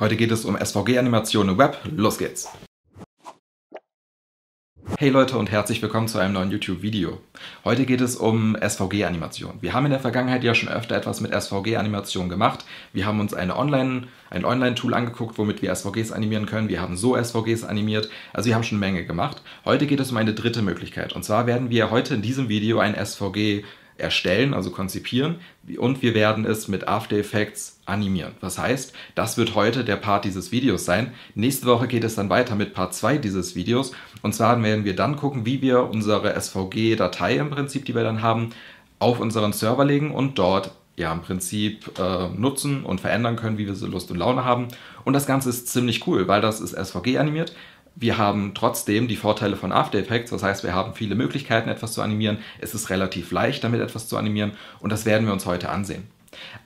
Heute geht es um SVG-Animationen Web. Los geht's! Hey Leute und herzlich willkommen zu einem neuen YouTube-Video. Heute geht es um SVG-Animationen. Wir haben in der Vergangenheit ja schon öfter etwas mit SVG-Animationen gemacht. Wir haben uns eine Online, ein Online-Tool angeguckt, womit wir SVGs animieren können. Wir haben so SVGs animiert. Also wir haben schon eine Menge gemacht. Heute geht es um eine dritte Möglichkeit. Und zwar werden wir heute in diesem Video ein SVG erstellen, also konzipieren. Und wir werden es mit After Effects animieren. Das heißt, das wird heute der Part dieses Videos sein. Nächste Woche geht es dann weiter mit Part 2 dieses Videos. Und zwar werden wir dann gucken, wie wir unsere SVG-Datei im Prinzip, die wir dann haben, auf unseren Server legen und dort ja im Prinzip äh, nutzen und verändern können, wie wir so Lust und Laune haben. Und das Ganze ist ziemlich cool, weil das ist SVG animiert. Wir haben trotzdem die Vorteile von After Effects, das heißt, wir haben viele Möglichkeiten, etwas zu animieren. Es ist relativ leicht, damit etwas zu animieren und das werden wir uns heute ansehen.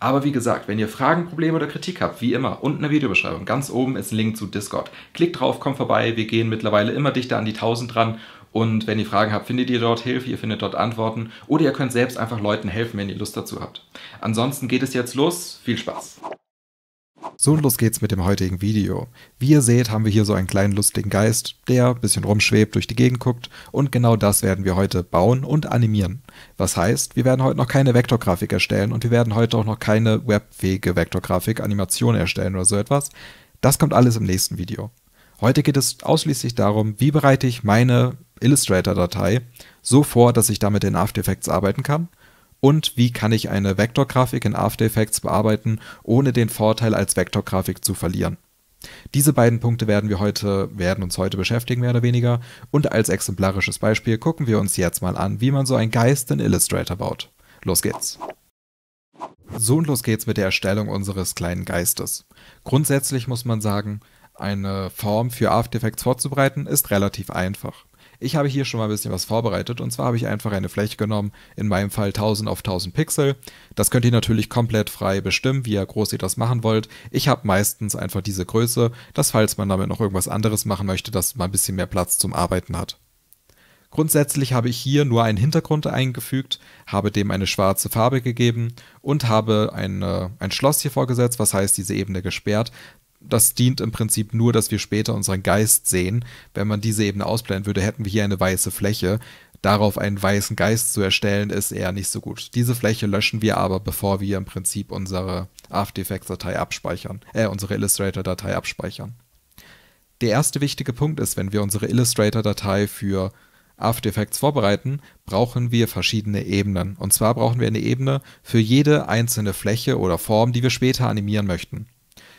Aber wie gesagt, wenn ihr Fragen, Probleme oder Kritik habt, wie immer, unten in der Videobeschreibung, ganz oben ist ein Link zu Discord. Klickt drauf, kommt vorbei, wir gehen mittlerweile immer dichter an die 1000 dran und wenn ihr Fragen habt, findet ihr dort Hilfe, ihr findet dort Antworten oder ihr könnt selbst einfach Leuten helfen, wenn ihr Lust dazu habt. Ansonsten geht es jetzt los. Viel Spaß! So und los geht's mit dem heutigen Video. Wie ihr seht, haben wir hier so einen kleinen lustigen Geist, der ein bisschen rumschwebt, durch die Gegend guckt und genau das werden wir heute bauen und animieren. Was heißt, wir werden heute noch keine Vektorgrafik erstellen und wir werden heute auch noch keine webfähige Vektorgrafik, Animation erstellen oder so etwas. Das kommt alles im nächsten Video. Heute geht es ausschließlich darum, wie bereite ich meine Illustrator-Datei so vor, dass ich damit in After Effects arbeiten kann – und wie kann ich eine Vektorgrafik in After Effects bearbeiten, ohne den Vorteil als Vektorgrafik zu verlieren. Diese beiden Punkte werden wir heute, werden uns heute beschäftigen, mehr oder weniger. Und als exemplarisches Beispiel gucken wir uns jetzt mal an, wie man so einen Geist in Illustrator baut. Los geht's! So und los geht's mit der Erstellung unseres kleinen Geistes. Grundsätzlich muss man sagen, eine Form für After Effects vorzubereiten ist relativ einfach. Ich habe hier schon mal ein bisschen was vorbereitet und zwar habe ich einfach eine Fläche genommen, in meinem Fall 1000 auf 1000 Pixel. Das könnt ihr natürlich komplett frei bestimmen, wie ihr groß ihr das machen wollt. Ich habe meistens einfach diese Größe, dass falls man damit noch irgendwas anderes machen möchte, dass man ein bisschen mehr Platz zum Arbeiten hat. Grundsätzlich habe ich hier nur einen Hintergrund eingefügt, habe dem eine schwarze Farbe gegeben und habe eine, ein Schloss hier vorgesetzt, was heißt diese Ebene gesperrt, das dient im Prinzip nur, dass wir später unseren Geist sehen. Wenn man diese Ebene ausblenden würde, hätten wir hier eine weiße Fläche. Darauf einen weißen Geist zu erstellen, ist eher nicht so gut. Diese Fläche löschen wir aber, bevor wir im Prinzip unsere After Effects-Datei abspeichern, äh, unsere Illustrator-Datei abspeichern. Der erste wichtige Punkt ist, wenn wir unsere Illustrator-Datei für After Effects vorbereiten, brauchen wir verschiedene Ebenen. Und zwar brauchen wir eine Ebene für jede einzelne Fläche oder Form, die wir später animieren möchten.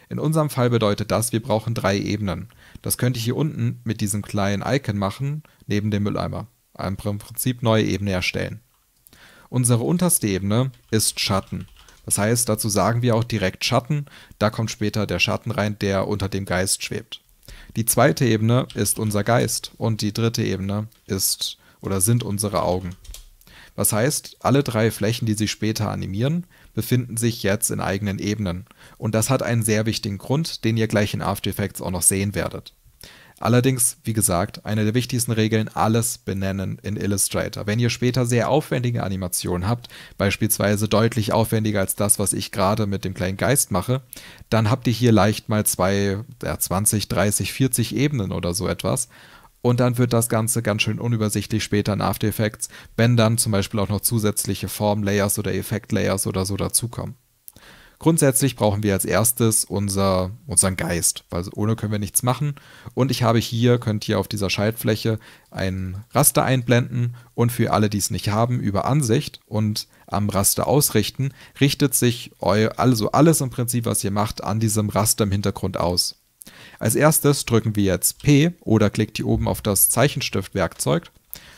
In unserem Fall bedeutet das, wir brauchen drei Ebenen. Das könnte ich hier unten mit diesem kleinen Icon machen, neben dem Mülleimer. Im Prinzip neue Ebene erstellen. Unsere unterste Ebene ist Schatten. Das heißt, dazu sagen wir auch direkt Schatten. Da kommt später der Schatten rein, der unter dem Geist schwebt. Die zweite Ebene ist unser Geist und die dritte Ebene ist oder sind unsere Augen. Was heißt, alle drei Flächen, die sie später animieren, befinden sich jetzt in eigenen Ebenen. Und das hat einen sehr wichtigen Grund, den ihr gleich in After Effects auch noch sehen werdet. Allerdings, wie gesagt, eine der wichtigsten Regeln, alles benennen in Illustrator. Wenn ihr später sehr aufwendige Animationen habt, beispielsweise deutlich aufwendiger als das, was ich gerade mit dem kleinen Geist mache, dann habt ihr hier leicht mal zwei, ja, 20, 30, 40 Ebenen oder so etwas. Und dann wird das Ganze ganz schön unübersichtlich später in After Effects, wenn dann zum Beispiel auch noch zusätzliche Form-Layers oder Effekt-Layers oder so dazukommen. Grundsätzlich brauchen wir als erstes unser, unseren Geist, weil ohne können wir nichts machen. Und ich habe hier, könnt ihr auf dieser Schaltfläche ein Raster einblenden und für alle, die es nicht haben, über Ansicht und am Raster ausrichten, richtet sich eu, also alles im Prinzip, was ihr macht, an diesem Raster im Hintergrund aus. Als erstes drücken wir jetzt P oder klickt hier oben auf das Zeichenstiftwerkzeug,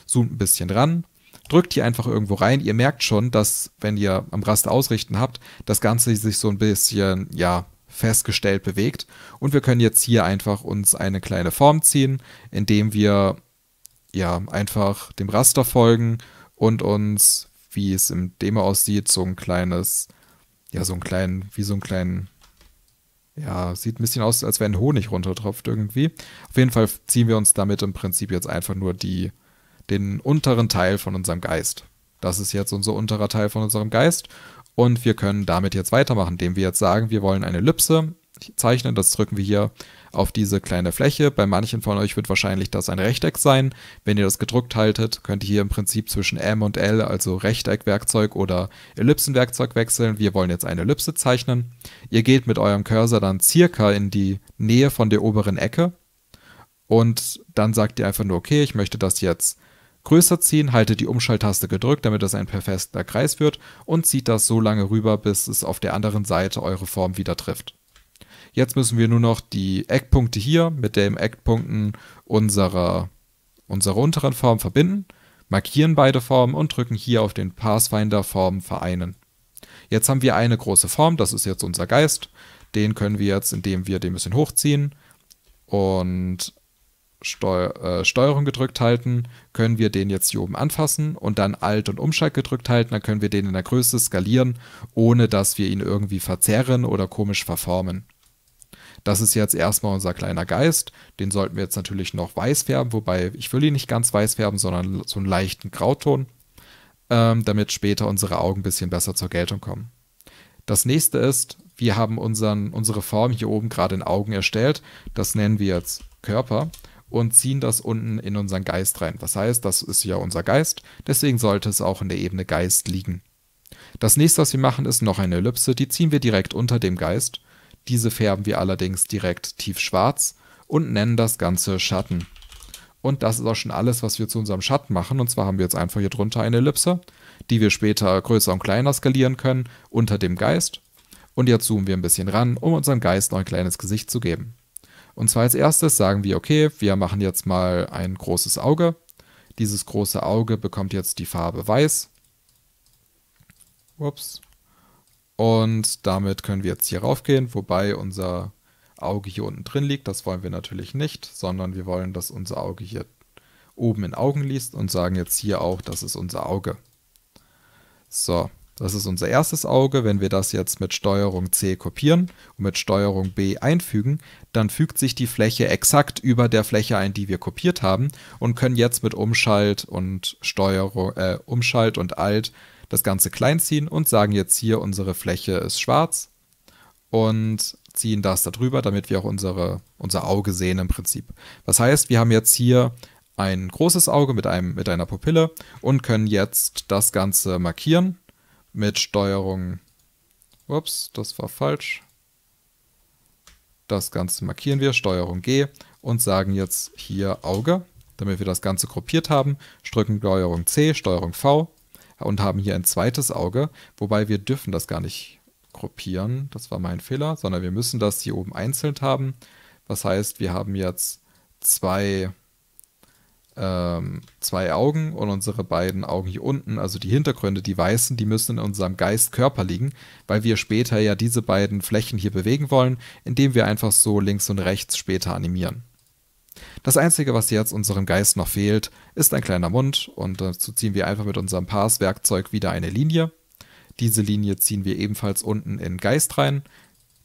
zoomt ein bisschen ran, drückt hier einfach irgendwo rein. Ihr merkt schon, dass, wenn ihr am Raster ausrichten habt, das Ganze sich so ein bisschen, ja, festgestellt bewegt. Und wir können jetzt hier einfach uns eine kleine Form ziehen, indem wir ja einfach dem Raster folgen und uns, wie es im Demo aussieht, so ein kleines, ja, so ein kleinen, wie so ein kleinen ja, sieht ein bisschen aus, als wenn Honig runtertropft irgendwie. Auf jeden Fall ziehen wir uns damit im Prinzip jetzt einfach nur die, den unteren Teil von unserem Geist. Das ist jetzt unser unterer Teil von unserem Geist. Und wir können damit jetzt weitermachen, indem wir jetzt sagen, wir wollen eine Ellipse zeichnen. Das drücken wir hier auf diese kleine Fläche. Bei manchen von euch wird wahrscheinlich das ein Rechteck sein. Wenn ihr das gedruckt haltet, könnt ihr hier im Prinzip zwischen M und L, also Rechteckwerkzeug oder Ellipsenwerkzeug wechseln. Wir wollen jetzt eine Ellipse zeichnen. Ihr geht mit eurem Cursor dann circa in die Nähe von der oberen Ecke und dann sagt ihr einfach nur, okay, ich möchte das jetzt größer ziehen, haltet die Umschalttaste gedrückt, damit das ein perfekter Kreis wird und zieht das so lange rüber, bis es auf der anderen Seite eure Form wieder trifft. Jetzt müssen wir nur noch die Eckpunkte hier mit den Eckpunkten unserer, unserer unteren Form verbinden, markieren beide Formen und drücken hier auf den Pathfinder Formen vereinen. Jetzt haben wir eine große Form, das ist jetzt unser Geist. Den können wir jetzt, indem wir den ein bisschen hochziehen und Steu äh, Steuerung gedrückt halten, können wir den jetzt hier oben anfassen und dann Alt und Umschalt gedrückt halten, dann können wir den in der Größe skalieren, ohne dass wir ihn irgendwie verzerren oder komisch verformen. Das ist jetzt erstmal unser kleiner Geist. Den sollten wir jetzt natürlich noch weiß färben, wobei ich will ihn nicht ganz weiß färben, sondern so einen leichten Grauton, ähm, damit später unsere Augen ein bisschen besser zur Geltung kommen. Das nächste ist, wir haben unseren, unsere Form hier oben gerade in Augen erstellt. Das nennen wir jetzt Körper und ziehen das unten in unseren Geist rein. Das heißt, das ist ja unser Geist, deswegen sollte es auch in der Ebene Geist liegen. Das nächste, was wir machen, ist noch eine Ellipse, die ziehen wir direkt unter dem Geist diese färben wir allerdings direkt tiefschwarz und nennen das Ganze Schatten. Und das ist auch schon alles, was wir zu unserem Schatten machen. Und zwar haben wir jetzt einfach hier drunter eine Ellipse, die wir später größer und kleiner skalieren können unter dem Geist. Und jetzt zoomen wir ein bisschen ran, um unserem Geist noch ein kleines Gesicht zu geben. Und zwar als erstes sagen wir, okay, wir machen jetzt mal ein großes Auge. Dieses große Auge bekommt jetzt die Farbe weiß. Ups. Und damit können wir jetzt hier raufgehen, wobei unser Auge hier unten drin liegt. Das wollen wir natürlich nicht, sondern wir wollen, dass unser Auge hier oben in Augen liest und sagen jetzt hier auch, das ist unser Auge. So, das ist unser erstes Auge. Wenn wir das jetzt mit Steuerung C kopieren und mit Steuerung B einfügen, dann fügt sich die Fläche exakt über der Fläche ein, die wir kopiert haben und können jetzt mit Umschalt und Steuerung, äh, Umschalt und Alt das Ganze klein ziehen und sagen jetzt hier, unsere Fläche ist schwarz und ziehen das darüber, damit wir auch unsere, unser Auge sehen im Prinzip. Das heißt, wir haben jetzt hier ein großes Auge mit, einem, mit einer Pupille und können jetzt das Ganze markieren mit Steuerung. Ups, das war falsch. Das Ganze markieren wir, Steuerung G und sagen jetzt hier Auge, damit wir das Ganze gruppiert haben. Drücken Steuerung C, Steuerung V und haben hier ein zweites Auge, wobei wir dürfen das gar nicht gruppieren, das war mein Fehler, sondern wir müssen das hier oben einzeln haben. Das heißt, wir haben jetzt zwei, ähm, zwei Augen und unsere beiden Augen hier unten, also die Hintergründe, die weißen, die müssen in unserem Geistkörper liegen, weil wir später ja diese beiden Flächen hier bewegen wollen, indem wir einfach so links und rechts später animieren. Das Einzige, was jetzt unserem Geist noch fehlt, ist ein kleiner Mund und dazu ziehen wir einfach mit unserem Pass-Werkzeug wieder eine Linie. Diese Linie ziehen wir ebenfalls unten in Geist rein.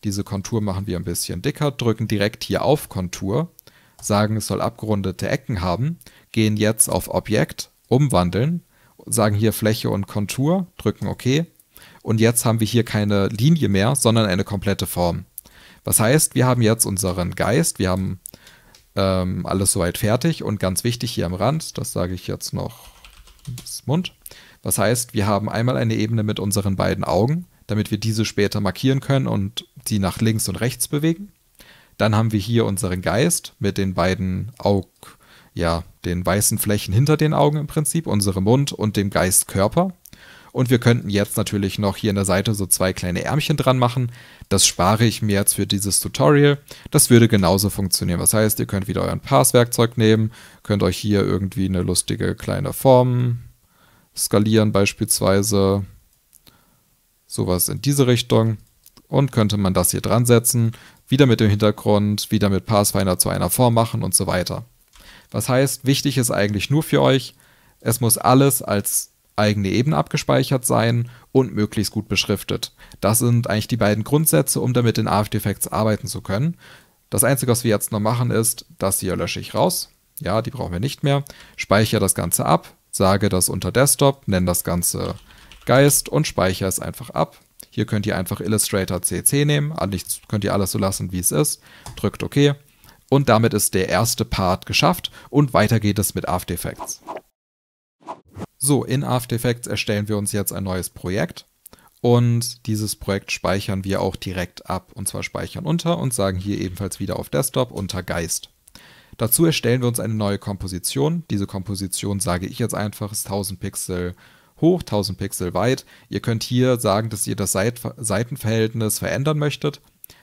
Diese Kontur machen wir ein bisschen dicker, drücken direkt hier auf Kontur, sagen, es soll abgerundete Ecken haben, gehen jetzt auf Objekt, umwandeln, sagen hier Fläche und Kontur, drücken OK. Und jetzt haben wir hier keine Linie mehr, sondern eine komplette Form. Was heißt, wir haben jetzt unseren Geist, wir haben ähm, alles soweit fertig und ganz wichtig hier am Rand, das sage ich jetzt noch ins Mund. Das heißt, wir haben einmal eine Ebene mit unseren beiden Augen, damit wir diese später markieren können und die nach links und rechts bewegen. Dann haben wir hier unseren Geist mit den beiden Augen, ja, den weißen Flächen hinter den Augen im Prinzip, unserem Mund und dem Geistkörper. Und wir könnten jetzt natürlich noch hier an der Seite so zwei kleine Ärmchen dran machen. Das spare ich mir jetzt für dieses Tutorial. Das würde genauso funktionieren. Was heißt, ihr könnt wieder euren Pass-Werkzeug nehmen, könnt euch hier irgendwie eine lustige kleine Form skalieren beispielsweise. Sowas in diese Richtung. Und könnte man das hier dran setzen, wieder mit dem Hintergrund, wieder mit Pathfinder zu einer Form machen und so weiter. Was heißt, wichtig ist eigentlich nur für euch, es muss alles als eigene Ebene abgespeichert sein und möglichst gut beschriftet. Das sind eigentlich die beiden Grundsätze, um damit in After Effects arbeiten zu können. Das Einzige, was wir jetzt noch machen, ist, das hier lösche ich raus. Ja, die brauchen wir nicht mehr. Speichere das Ganze ab, sage das unter Desktop, nenne das Ganze Geist und speichere es einfach ab. Hier könnt ihr einfach Illustrator CC nehmen, Allerdings ah, könnt ihr alles so lassen, wie es ist, drückt OK und damit ist der erste Part geschafft und weiter geht es mit After Effects. So, in After Effects erstellen wir uns jetzt ein neues Projekt und dieses Projekt speichern wir auch direkt ab und zwar speichern unter und sagen hier ebenfalls wieder auf Desktop unter Geist. Dazu erstellen wir uns eine neue Komposition. Diese Komposition sage ich jetzt einfach ist 1000 Pixel hoch, 1000 Pixel weit. Ihr könnt hier sagen, dass ihr das Seitenverhältnis verändern möchtet.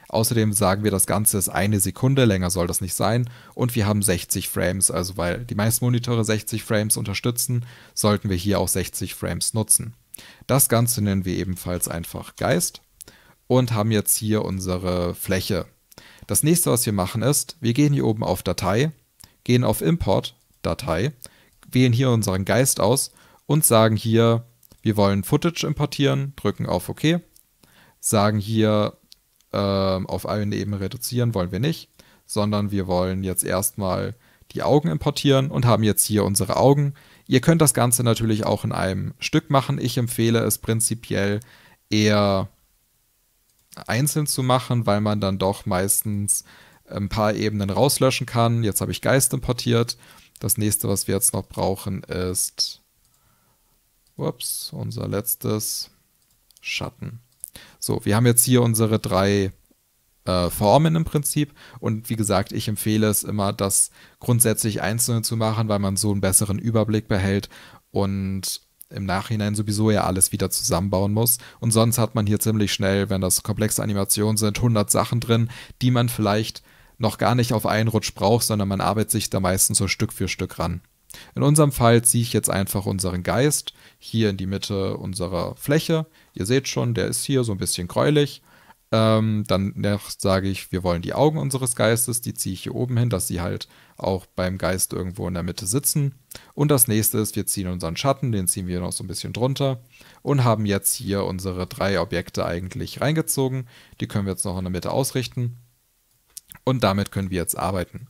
Außerdem sagen wir, das Ganze ist eine Sekunde, länger soll das nicht sein. Und wir haben 60 Frames, also weil die meisten Monitore 60 Frames unterstützen, sollten wir hier auch 60 Frames nutzen. Das Ganze nennen wir ebenfalls einfach Geist und haben jetzt hier unsere Fläche. Das nächste, was wir machen ist, wir gehen hier oben auf Datei, gehen auf Import, Datei, wählen hier unseren Geist aus und sagen hier, wir wollen Footage importieren, drücken auf OK, sagen hier ähm, auf eine Ebene reduzieren wollen wir nicht, sondern wir wollen jetzt erstmal die Augen importieren und haben jetzt hier unsere Augen. Ihr könnt das Ganze natürlich auch in einem Stück machen. Ich empfehle es prinzipiell eher einzeln zu machen, weil man dann doch meistens ein paar Ebenen rauslöschen kann. Jetzt habe ich Geist importiert. Das nächste, was wir jetzt noch brauchen, ist ups, unser letztes Schatten. So, wir haben jetzt hier unsere drei äh, Formen im Prinzip. Und wie gesagt, ich empfehle es immer, das grundsätzlich einzeln zu machen, weil man so einen besseren Überblick behält und im Nachhinein sowieso ja alles wieder zusammenbauen muss. Und sonst hat man hier ziemlich schnell, wenn das komplexe Animationen sind, 100 Sachen drin, die man vielleicht noch gar nicht auf einen Rutsch braucht, sondern man arbeitet sich da meistens so Stück für Stück ran. In unserem Fall ziehe ich jetzt einfach unseren Geist hier in die Mitte unserer Fläche. Ihr seht schon, der ist hier so ein bisschen gräulich. Ähm, dann sage ich, wir wollen die Augen unseres Geistes, die ziehe ich hier oben hin, dass sie halt auch beim Geist irgendwo in der Mitte sitzen. Und das nächste ist, wir ziehen unseren Schatten, den ziehen wir noch so ein bisschen drunter und haben jetzt hier unsere drei Objekte eigentlich reingezogen. Die können wir jetzt noch in der Mitte ausrichten und damit können wir jetzt arbeiten.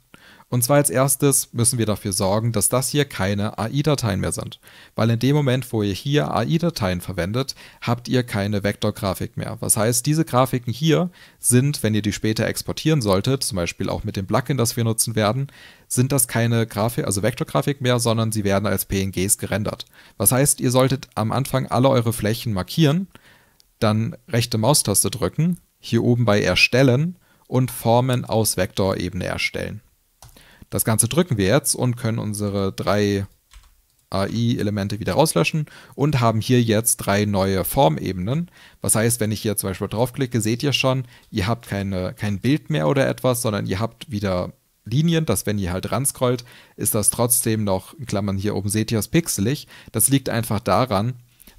Und zwar als erstes müssen wir dafür sorgen, dass das hier keine AI-Dateien mehr sind. Weil in dem Moment, wo ihr hier AI-Dateien verwendet, habt ihr keine Vektorgrafik mehr. Was heißt, diese Grafiken hier sind, wenn ihr die später exportieren solltet, zum Beispiel auch mit dem Plugin, das wir nutzen werden, sind das keine Grafik, also Vektorgrafik mehr, sondern sie werden als PNGs gerendert. Was heißt, ihr solltet am Anfang alle eure Flächen markieren, dann rechte Maustaste drücken, hier oben bei Erstellen und Formen aus Vektorebene erstellen. Das Ganze drücken wir jetzt und können unsere drei AI-Elemente wieder rauslöschen und haben hier jetzt drei neue Formebenen. Was heißt, wenn ich hier zum Beispiel draufklicke, seht ihr schon, ihr habt keine, kein Bild mehr oder etwas, sondern ihr habt wieder Linien, dass wenn ihr halt ranscrollt, ist das trotzdem noch, in Klammern hier oben seht ihr es pixelig. Das liegt einfach daran,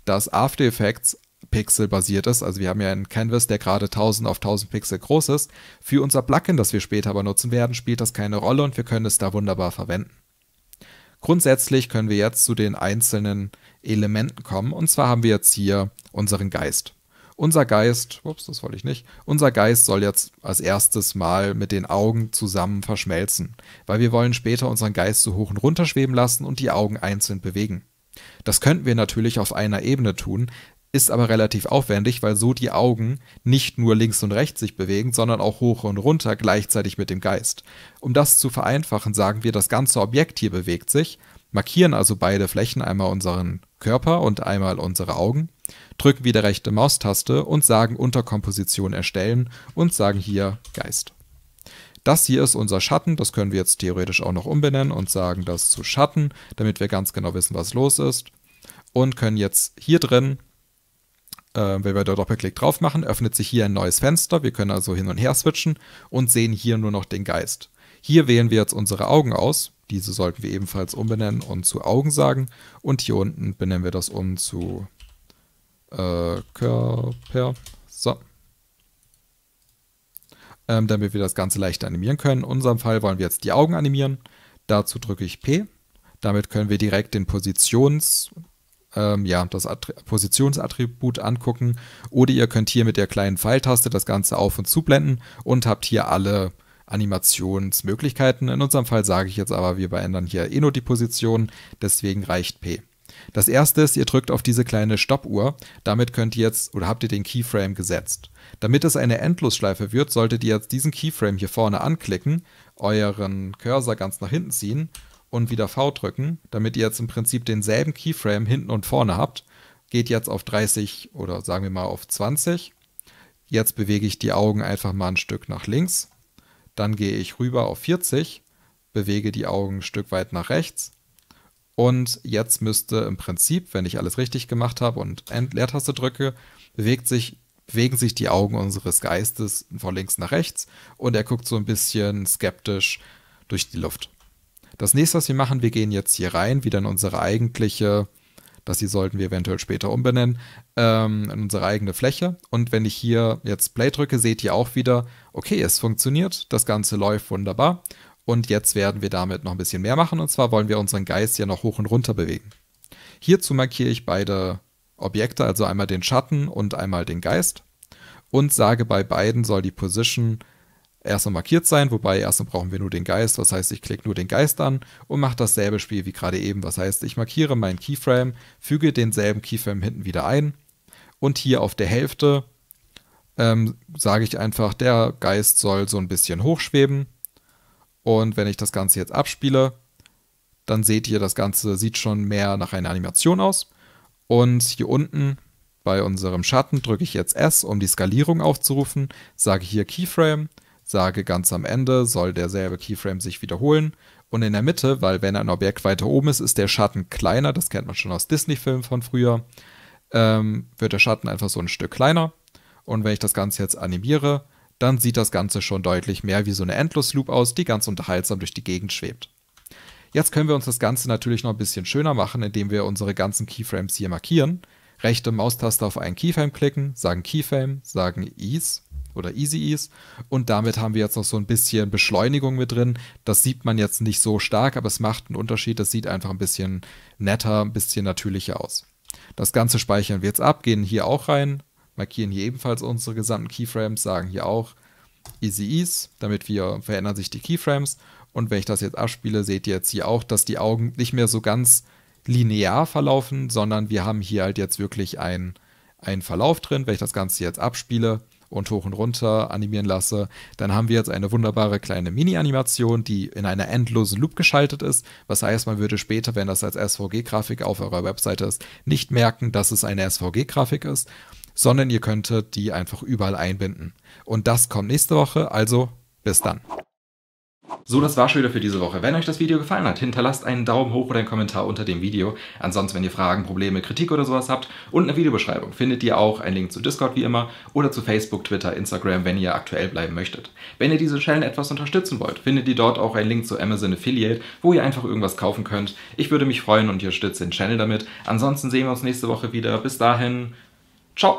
dass After Effects Pixel basiert ist. Also wir haben ja einen Canvas, der gerade 1000 auf 1000 Pixel groß ist. Für unser Plugin, das wir später aber nutzen werden, spielt das keine Rolle und wir können es da wunderbar verwenden. Grundsätzlich können wir jetzt zu den einzelnen Elementen kommen. Und zwar haben wir jetzt hier unseren Geist. Unser Geist, ups, das wollte ich nicht. Unser Geist soll jetzt als erstes mal mit den Augen zusammen verschmelzen, weil wir wollen später unseren Geist so hoch und runter schweben lassen und die Augen einzeln bewegen. Das könnten wir natürlich auf einer Ebene tun, ist aber relativ aufwendig, weil so die Augen nicht nur links und rechts sich bewegen, sondern auch hoch und runter gleichzeitig mit dem Geist. Um das zu vereinfachen, sagen wir, das ganze Objekt hier bewegt sich, markieren also beide Flächen, einmal unseren Körper und einmal unsere Augen, drücken wieder rechte Maustaste und sagen Unterkomposition erstellen und sagen hier Geist. Das hier ist unser Schatten, das können wir jetzt theoretisch auch noch umbenennen und sagen das zu Schatten, damit wir ganz genau wissen, was los ist. Und können jetzt hier drin äh, wenn wir da Doppelklick drauf machen, öffnet sich hier ein neues Fenster. Wir können also hin und her switchen und sehen hier nur noch den Geist. Hier wählen wir jetzt unsere Augen aus. Diese sollten wir ebenfalls umbenennen und zu Augen sagen. Und hier unten benennen wir das um zu äh, Körper. So. Ähm, damit wir das Ganze leichter animieren können. In unserem Fall wollen wir jetzt die Augen animieren. Dazu drücke ich P. Damit können wir direkt den Positions- ähm, ja, das Attri Positionsattribut angucken. Oder ihr könnt hier mit der kleinen Pfeiltaste das Ganze auf- und zublenden und habt hier alle Animationsmöglichkeiten. In unserem Fall sage ich jetzt aber, wir verändern hier eh nur die Position, deswegen reicht P. Das erste ist, ihr drückt auf diese kleine Stoppuhr. Damit könnt ihr jetzt oder habt ihr den Keyframe gesetzt. Damit es eine Endlosschleife wird, solltet ihr jetzt diesen Keyframe hier vorne anklicken, euren Cursor ganz nach hinten ziehen und wieder V drücken, damit ihr jetzt im Prinzip denselben Keyframe hinten und vorne habt. Geht jetzt auf 30 oder sagen wir mal auf 20. Jetzt bewege ich die Augen einfach mal ein Stück nach links. Dann gehe ich rüber auf 40, bewege die Augen ein Stück weit nach rechts. Und jetzt müsste im Prinzip, wenn ich alles richtig gemacht habe und Leertaste drücke, bewegt sich bewegen sich die Augen unseres Geistes von links nach rechts und er guckt so ein bisschen skeptisch durch die Luft. Das nächste, was wir machen, wir gehen jetzt hier rein, wieder in unsere eigentliche, das hier sollten wir eventuell später umbenennen, ähm, in unsere eigene Fläche. Und wenn ich hier jetzt Play drücke, seht ihr auch wieder, okay, es funktioniert, das Ganze läuft wunderbar. Und jetzt werden wir damit noch ein bisschen mehr machen. Und zwar wollen wir unseren Geist hier noch hoch und runter bewegen. Hierzu markiere ich beide Objekte, also einmal den Schatten und einmal den Geist. Und sage bei beiden soll die Position erstmal markiert sein, wobei erstmal brauchen wir nur den Geist, was heißt, ich klicke nur den Geist an und mache dasselbe Spiel wie gerade eben, was heißt, ich markiere meinen Keyframe, füge denselben Keyframe hinten wieder ein und hier auf der Hälfte ähm, sage ich einfach, der Geist soll so ein bisschen hochschweben und wenn ich das Ganze jetzt abspiele, dann seht ihr, das Ganze sieht schon mehr nach einer Animation aus und hier unten bei unserem Schatten drücke ich jetzt S, um die Skalierung aufzurufen, sage hier Keyframe sage ganz am Ende soll derselbe Keyframe sich wiederholen und in der Mitte, weil wenn ein Objekt weiter oben ist, ist der Schatten kleiner, das kennt man schon aus Disney-Filmen von früher, ähm, wird der Schatten einfach so ein Stück kleiner und wenn ich das Ganze jetzt animiere, dann sieht das Ganze schon deutlich mehr wie so eine Endlosloop aus, die ganz unterhaltsam durch die Gegend schwebt. Jetzt können wir uns das Ganze natürlich noch ein bisschen schöner machen, indem wir unsere ganzen Keyframes hier markieren. Rechte Maustaste auf einen Keyframe klicken, sagen Keyframe, sagen Ease oder Easy-Ease. Und damit haben wir jetzt noch so ein bisschen Beschleunigung mit drin. Das sieht man jetzt nicht so stark, aber es macht einen Unterschied. Das sieht einfach ein bisschen netter, ein bisschen natürlicher aus. Das Ganze speichern wir jetzt ab, gehen hier auch rein, markieren hier ebenfalls unsere gesamten Keyframes, sagen hier auch Easy-Ease, damit wir verändern sich die Keyframes. Und wenn ich das jetzt abspiele, seht ihr jetzt hier auch, dass die Augen nicht mehr so ganz linear verlaufen, sondern wir haben hier halt jetzt wirklich einen, Verlauf drin. Wenn ich das Ganze jetzt abspiele, und hoch und runter animieren lasse, dann haben wir jetzt eine wunderbare kleine Mini-Animation, die in einer endlosen Loop geschaltet ist. Was heißt, man würde später, wenn das als SVG-Grafik auf eurer Webseite ist, nicht merken, dass es eine SVG-Grafik ist, sondern ihr könntet die einfach überall einbinden. Und das kommt nächste Woche, also bis dann. So, das war schon wieder für diese Woche. Wenn euch das Video gefallen hat, hinterlasst einen Daumen hoch oder einen Kommentar unter dem Video. Ansonsten, wenn ihr Fragen, Probleme, Kritik oder sowas habt unten in der Videobeschreibung, findet ihr auch einen Link zu Discord wie immer oder zu Facebook, Twitter, Instagram, wenn ihr aktuell bleiben möchtet. Wenn ihr diese Channel etwas unterstützen wollt, findet ihr dort auch einen Link zu Amazon Affiliate, wo ihr einfach irgendwas kaufen könnt. Ich würde mich freuen und ihr unterstützt den Channel damit. Ansonsten sehen wir uns nächste Woche wieder. Bis dahin, ciao!